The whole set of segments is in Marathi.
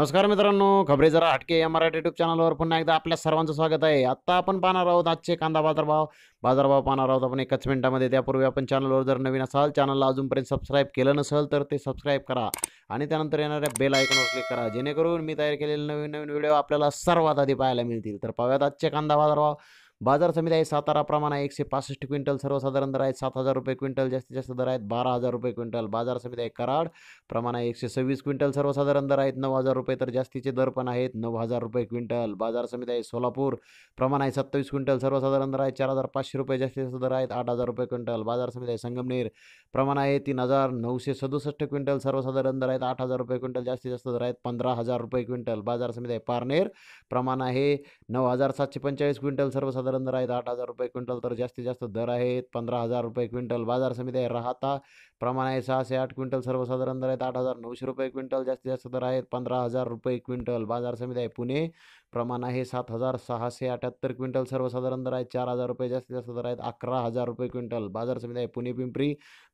नमस्कार मित्रांनो खबरे जरा हटके या मराठी युट्यूब चॅनलवर पुन्हा एकदा आपल्या सर्वांचं स्वागत आहे आत्ता आपण पाहणार आहोत आजचे कांदा बाजारभाव बाजारभाव पाहणार आहोत आपण एकच मिनिटामध्ये त्यापूर्वी आपण चॅनलवर जर नवीन असाल चॅनलला अजूनपर्यंत सबस्क्राईब केलं नसेल तर ते सबस्क्राईब करा आणि त्यानंतर येणाऱ्या बेल आयकॉनवर क्लिक करा जेणेकरून मी तयार केलेले नवीन नवीन व्हिडिओ आपल्याला सर्वात आधी पाहायला मिळतील तर पाहूयात आजचे कांदा बाजारभाव बाजार समिती आहे सातारा प्रमाण आहे एकशे पासष्ट क्विंटल सर्वसाधारण दर आहेत सात हजार रुपये क्विंटल जास्तीत जास्त दर आहेत बारा हजार रुपये क्विंटल बाजार समिती आहे कराड प्रमाण आहे एकशे सव्वीस क्विंटल सर्वसाधारण दर आहेत नऊ हजार रुपये तर जास्तीचे दर पण आहेत नऊ हजार रुपये क्विंटल बाजार समिती आहे सोलापूर प्रमाण आहे सत्तावीस क्विंटल सर्वसाधारण दर आहे चार हजार पाचशे रुपये जास्तीत जास्त दर आहेत आठ हजार रुपये क्विंटल बाजार समिती आहे संगमनेर प्रमाण आहे तीन हजार नऊशे सदुसष्ट क्विंटल सर्वसाधारण दर आहेत आठ हजार रुपये क्विंटल जास्तीत जास्त दर आहेत पंधरा हजार रुपये क्विंटल बाजार समिती आहे पारनेर प्रमाण आहे नऊ हजार सातशे पंचेचाळीस क्विंटल सर्वसाधारण साधारण दर आहेत आठ हजार रुपये क्विंटल तर जास्तीत जास्त दर आहेत पंधरा हजार रुपये क्विंटल बाजार समिती आहे राहता प्रमाण आहे सहाशे आठ क्विंटल सर्वसाधारण दर आहेत आठ हजार नऊशे रुपये क्विंटल जास्तीत जास्त दर आहेत पंधरा हजार रुपये क्विंटल बाजार समिती आहे पुणे प्रमाण आहे सात हजार सहाशे अठ्याहत्तर क्विंटल सर्वसाधारण दर आहे चार हजार रुपये जास्तीत जास्त दर आहेत अकरा हजार रुपये क्विंटल बाजार समिती आहे पुणे पिंपरी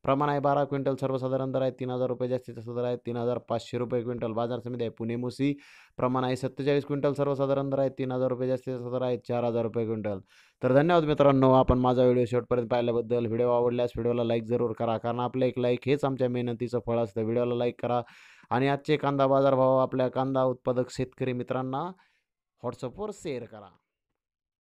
प्रमाण आहे बारा क्विंटल सर्वसाधारण दर आहे तीन हजार रुपये जास्तीत जास्त दर आहे तीन हजार पाचशे रुपये क्विंटल बाजार समिती आहे पुणे मुसी प्रमाण आहे सत्तेचाळीस क्विंटल सर्वसाधारण दर आहे तीन हजार रुपये जास्तीत जास्त दर आहे चार हजार रुपये क्विंटल तर धन्यवाद मित्रांनो आपण माझा व्हिडिओ शेवटपर्यंत पाहिल्याबद्दल व्हिडिओ आवडल्यास व्हिडिओला लाईक जरूर करा कारण आपलं एक लाईक हेच आमच्या मेहनतीचं फळ असतं व्हिडिओला लाईक करा आणि आजचे कांदा बाजारभाव आपल्या कांदा उत्पादक शेतकरी मित्रांना Hot Support Sale, ¿verdad?